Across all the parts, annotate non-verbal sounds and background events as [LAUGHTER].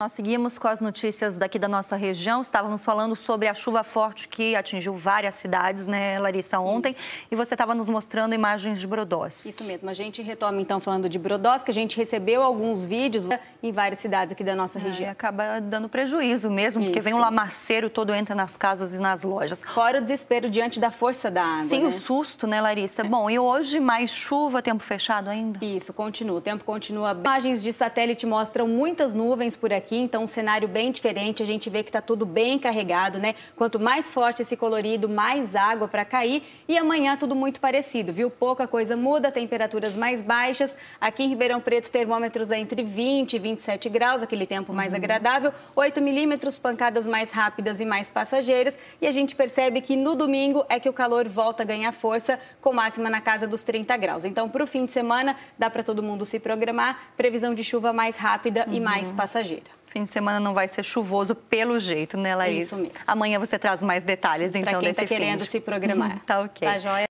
Nós seguimos com as notícias daqui da nossa região. Estávamos falando sobre a chuva forte que atingiu várias cidades, né, Larissa, ontem. Isso. E você estava nos mostrando imagens de Brodowski. Isso mesmo. A gente retoma, então, falando de Brodowski. A gente recebeu alguns vídeos né, em várias cidades aqui da nossa é, região. E acaba dando prejuízo mesmo, porque Isso. vem um lamaceiro todo entra nas casas e nas lojas. Fora o desespero diante da força da água. Sim, né? o susto, né, Larissa? É. Bom, e hoje mais chuva, tempo fechado ainda? Isso, continua. O tempo continua. Imagens de satélite mostram muitas nuvens por aqui aqui, então um cenário bem diferente. A gente vê que está tudo bem carregado, né? Quanto mais forte esse colorido, mais água para cair. E amanhã tudo muito parecido, viu? Pouca coisa muda, temperaturas mais baixas. Aqui em Ribeirão Preto, termômetros é entre 20 e 27 graus, aquele tempo mais uhum. agradável. 8 milímetros, pancadas mais rápidas e mais passageiras. E a gente percebe que no domingo é que o calor volta a ganhar força, com máxima na casa dos 30 graus. Então, para o fim de semana, dá para todo mundo se programar. Previsão de chuva mais rápida uhum. e mais uhum. passageira. Fim de semana não vai ser chuvoso pelo jeito, né, Larissa? Isso mesmo. Amanhã você traz mais detalhes, então, pra quem tá desse tá querendo se programar. [LAUGHS] tá ok. Tá joia?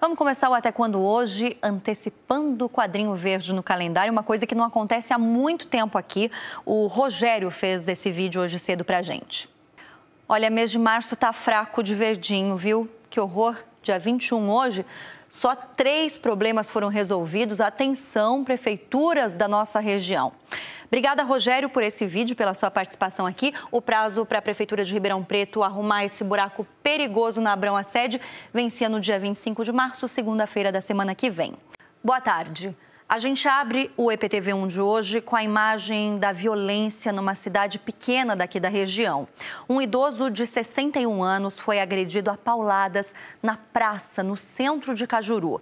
Vamos começar o Até Quando Hoje, antecipando o quadrinho verde no calendário, uma coisa que não acontece há muito tempo aqui. O Rogério fez esse vídeo hoje cedo pra gente. Olha, mês de março tá fraco de verdinho, viu? Que horror. Dia 21 hoje, só três problemas foram resolvidos. Atenção, prefeituras da nossa região. Obrigada, Rogério, por esse vídeo, pela sua participação aqui. O prazo para a Prefeitura de Ribeirão Preto arrumar esse buraco perigoso na Abrão assédio vencia no dia 25 de março, segunda-feira da semana que vem. Boa tarde. A gente abre o EPTV1 de hoje com a imagem da violência numa cidade pequena daqui da região. Um idoso de 61 anos foi agredido a pauladas na praça, no centro de Cajuru.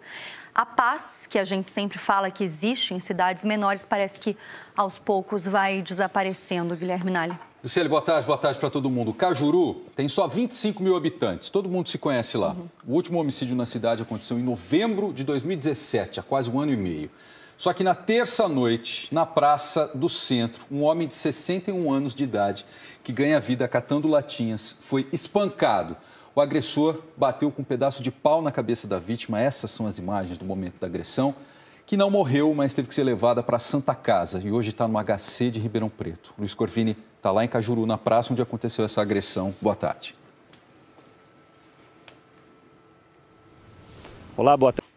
A paz, que a gente sempre fala que existe em cidades menores, parece que aos poucos vai desaparecendo, Guilherme Nalli. Luciele, boa tarde, boa tarde para todo mundo. Cajuru tem só 25 mil habitantes, todo mundo se conhece lá. Uhum. O último homicídio na cidade aconteceu em novembro de 2017, há quase um ano e meio. Só que na terça-noite, na praça do centro, um homem de 61 anos de idade, que ganha vida catando latinhas, foi espancado. O agressor bateu com um pedaço de pau na cabeça da vítima. Essas são as imagens do momento da agressão, que não morreu, mas teve que ser levada para a Santa Casa e hoje está no HC de Ribeirão Preto. Luiz Corvini está lá em Cajuru, na praça onde aconteceu essa agressão. Boa tarde. Olá, boa tarde.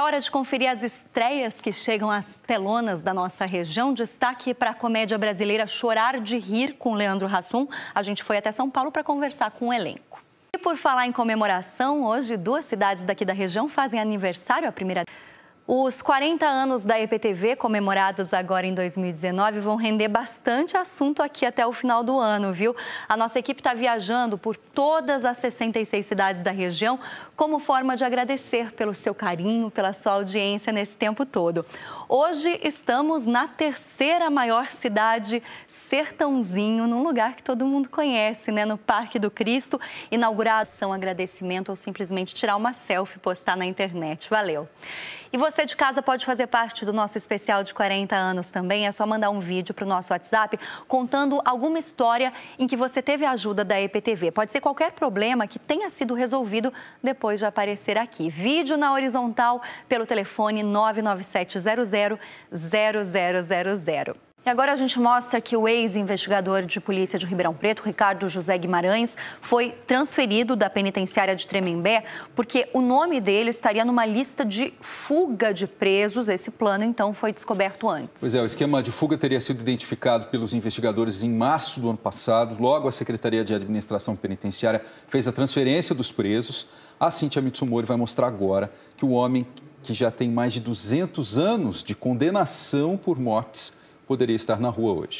É hora de conferir as estreias que chegam às telonas da nossa região. Destaque para a comédia brasileira Chorar de Rir com Leandro Hassum. A gente foi até São Paulo para conversar com o elenco. E por falar em comemoração, hoje duas cidades daqui da região fazem aniversário. A primeira os 40 anos da EPTV, comemorados agora em 2019, vão render bastante assunto aqui até o final do ano, viu? A nossa equipe está viajando por todas as 66 cidades da região como forma de agradecer pelo seu carinho, pela sua audiência nesse tempo todo. Hoje estamos na terceira maior cidade, Sertãozinho, num lugar que todo mundo conhece, né? No Parque do Cristo, inaugurado, são agradecimento ou simplesmente tirar uma selfie e postar na internet. Valeu! E você você de casa pode fazer parte do nosso especial de 40 anos também. É só mandar um vídeo para o nosso WhatsApp contando alguma história em que você teve a ajuda da EPTV. Pode ser qualquer problema que tenha sido resolvido depois de aparecer aqui. Vídeo na horizontal pelo telefone 99700 0000. E agora a gente mostra que o ex-investigador de polícia de Ribeirão Preto, Ricardo José Guimarães, foi transferido da penitenciária de Tremembé porque o nome dele estaria numa lista de fuga de presos. Esse plano, então, foi descoberto antes. Pois é, o esquema de fuga teria sido identificado pelos investigadores em março do ano passado. Logo, a Secretaria de Administração Penitenciária fez a transferência dos presos. A Cíntia Mitsumori vai mostrar agora que o homem que já tem mais de 200 anos de condenação por mortes poderia estar na rua hoje.